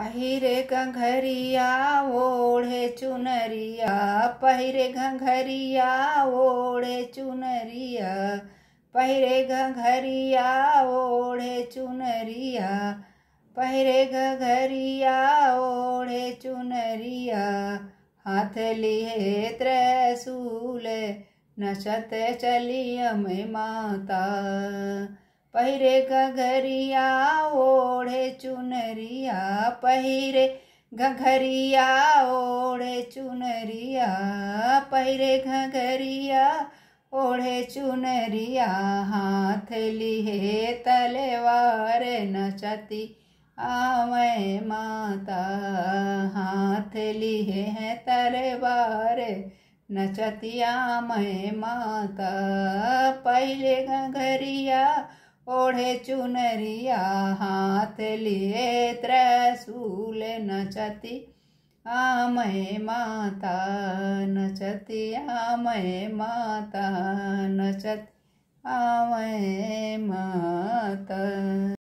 पहिरे घंघरिया ओढ़े चुनरिया पहिरे घंघरिया ओढ़े चुनरिया पहिरे घंघरिया ओढ़े चुनरिया पहिरे घंघरिया ओढ़े चुनरिया हाथ लिए त्रैसूल नचत मैं माता पहिरे घघरिया ओढ़े चुनरिया पहिरे घघरिया ओढ़े चुनरिया पहिरे घघरिया ओढ़े चुनरिया हाथ लिहे तलवार नचती आवय माता हाथ लिहे हैं तलवार नचतिया मैं माता पहले घघरिया ओढ़े चुनरिया हाथ लिए त्रसूल नचती आमय माता नचती आमय माता नचती आमय